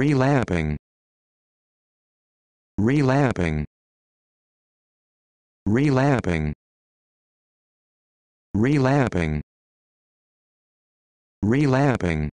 relamping relamping relamping relamping relamping